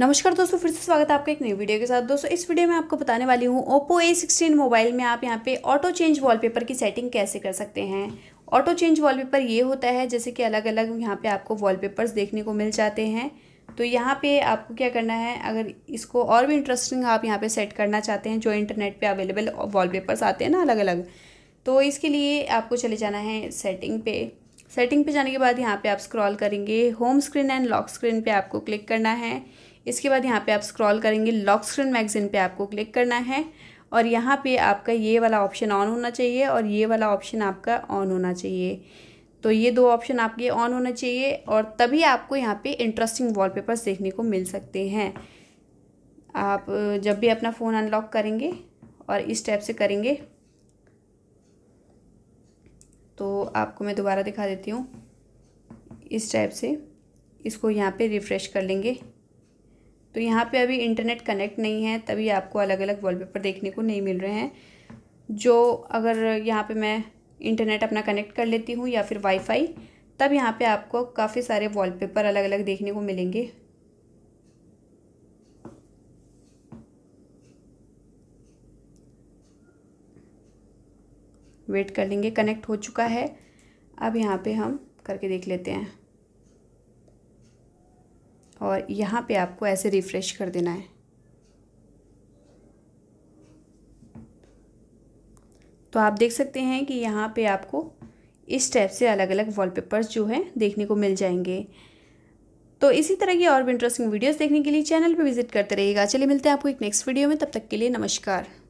नमस्कार दोस्तों फिर से स्वागत है आपका एक नई वीडियो के साथ दोस्तों इस वीडियो में आपको बताने वाली हूँ ओप्पो ए सिक्सटीन मोबाइल में आप यहाँ पे ऑटो चेंज वॉलपेपर की सेटिंग कैसे कर सकते हैं ऑटो चेंज वॉलपेपर ये होता है जैसे कि अलग अलग यहाँ पे आपको वॉलपेपर्स देखने को मिल जाते हैं तो यहाँ पे आपको क्या करना है अगर इसको और भी इंटरेस्टिंग आप यहाँ पर सेट करना चाहते हैं जो इंटरनेट पर अवेलेबल वॉलपेपर्स आते हैं ना अलग अलग तो इसके लिए आपको चले जाना है सेटिंग पे सेटिंग पे जाने के बाद यहाँ पे आप स्क्रॉल करेंगे home screen and lock screen पे आपको क्लिक करना है इसके बाद यहाँ पे आप स्क्रॉल करेंगे लॉक स्क्रीन मैगजीन पे आपको क्लिक करना है और यहाँ पे आपका ये वाला ऑप्शन ऑन होना चाहिए और ये वाला ऑप्शन आपका ऑन होना चाहिए तो ये दो ऑप्शन आपके ऑन होना चाहिए और तभी आपको यहाँ पे इंटरेस्टिंग वॉलपेपर्स देखने को मिल सकते हैं आप जब भी अपना फ़ोन अनलॉक करेंगे और इस टाइप से करेंगे तो आपको मैं दोबारा दिखा देती हूँ इस टाइप से इसको यहाँ पे रिफ़्रेश कर लेंगे तो यहाँ पे अभी इंटरनेट कनेक्ट नहीं है तभी आपको अलग अलग वॉलपेपर देखने को नहीं मिल रहे हैं जो अगर यहाँ पे मैं इंटरनेट अपना कनेक्ट कर लेती हूँ या फिर वाईफाई तब यहाँ पे आपको काफ़ी सारे वॉलपेपर अलग अलग देखने को मिलेंगे वेट कर लेंगे कनेक्ट हो चुका है अब यहाँ पे हम करके देख लेते हैं और यहाँ पे आपको ऐसे रिफ़्रेश कर देना है तो आप देख सकते हैं कि यहाँ पे आपको इस टाइप से अलग अलग वॉलपेपर्स जो हैं देखने को मिल जाएंगे तो इसी तरह की और भी इंटरेस्टिंग वीडियोस देखने के लिए चैनल पे विजिट करते रहिएगा चलिए मिलते हैं आपको एक नेक्स्ट वीडियो में तब तक के लिए नमस्कार